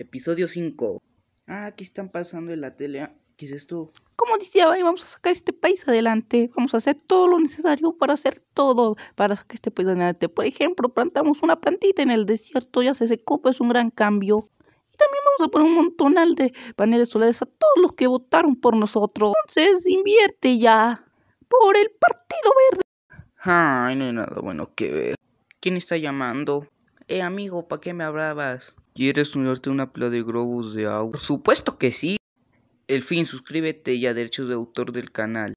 Episodio 5. Ah, aquí están pasando en la tele. Ah, ¿Qué es esto? Como decía, vamos a sacar este país adelante. Vamos a hacer todo lo necesario para hacer todo para sacar este país adelante. Por ejemplo, plantamos una plantita en el desierto, ya se secó, es un gran cambio. Y también vamos a poner un montonal de paneles solares a todos los que votaron por nosotros. Entonces, invierte ya por el Partido Verde. Ay, no hay nada bueno que ver. ¿Quién está llamando? Eh, amigo, ¿para qué me hablabas? ¿Quieres unirte a una pila de globos de agua? Por supuesto que sí. El fin, suscríbete y a derechos de autor del canal.